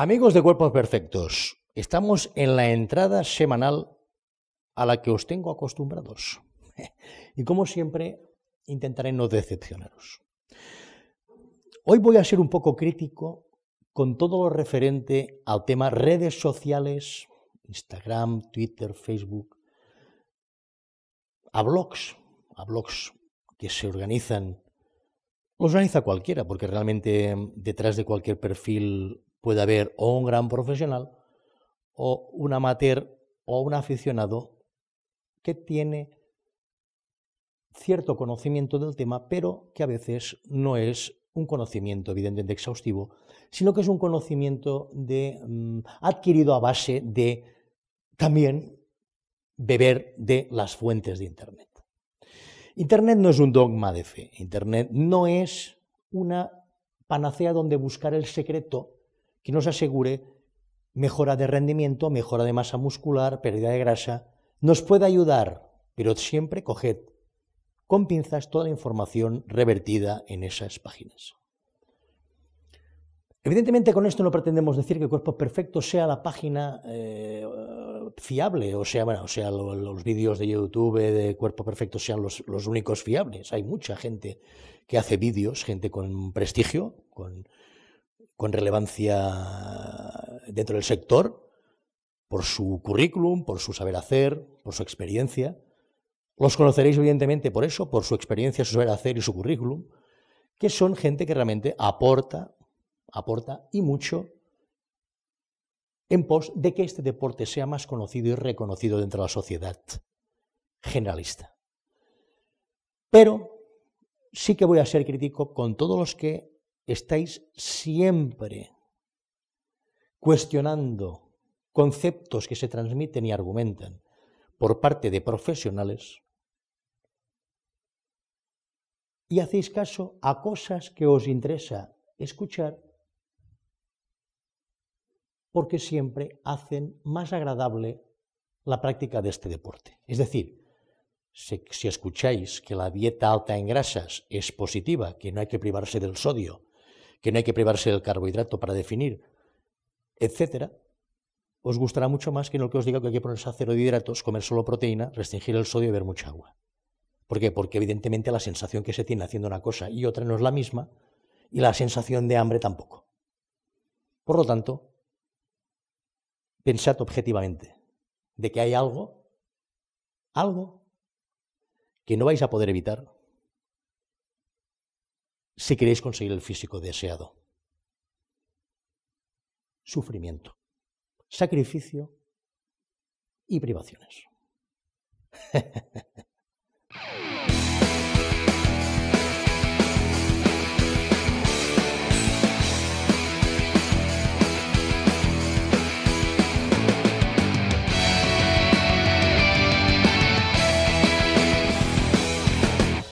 Amigos de Cuerpos Perfectos, estamos en la entrada semanal a la que os tengo acostumbrados. Y como siempre, intentaré no decepcionaros. Hoy voy a ser un poco crítico con todo lo referente al tema redes sociales, Instagram, Twitter, Facebook, a blogs, a blogs que se organizan, los organiza cualquiera, porque realmente mm, detrás de cualquier perfil Puede haber o un gran profesional o un amateur o un aficionado que tiene cierto conocimiento del tema, pero que a veces no es un conocimiento evidentemente exhaustivo, sino que es un conocimiento mm, adquirido a base de también beber de las fuentes de Internet. Internet no es un dogma de fe, Internet no es una panacea donde buscar el secreto que nos asegure mejora de rendimiento, mejora de masa muscular, pérdida de grasa. Nos puede ayudar, pero siempre coged con pinzas toda la información revertida en esas páginas. Evidentemente con esto no pretendemos decir que el Cuerpo Perfecto sea la página eh, fiable, o sea, bueno, o sea los vídeos de YouTube de Cuerpo Perfecto sean los únicos fiables. Hay mucha gente que hace vídeos, gente con prestigio, con con relevancia dentro del sector por su currículum, por su saber hacer, por su experiencia. Los conoceréis evidentemente por eso, por su experiencia, su saber hacer y su currículum, que son gente que realmente aporta, aporta y mucho en pos de que este deporte sea más conocido y reconocido dentro de la sociedad generalista. Pero sí que voy a ser crítico con todos los que estáis siempre cuestionando conceptos que se transmiten y argumentan por parte de profesionales y hacéis caso a cosas que os interesa escuchar porque siempre hacen más agradable la práctica de este deporte. Es decir, si, escucháis que la dieta alta en grasas es positiva, que no hay que privarse del sodio, que no hay que privarse del carbohidrato para definir, etcétera, os gustará mucho más que en lo que os diga que hay que ponerse a cero de hidratos, comer solo proteína, restringir el sodio y beber mucha agua. ¿Por qué? Porque evidentemente la sensación que se tiene haciendo una cosa y otra no es la misma y la sensación de hambre tampoco. Por lo tanto, pensad objetivamente de que hay algo, algo que no vais a poder evitar si queréis conseguir el físico deseado. Sufrimiento, sacrificio y privaciones.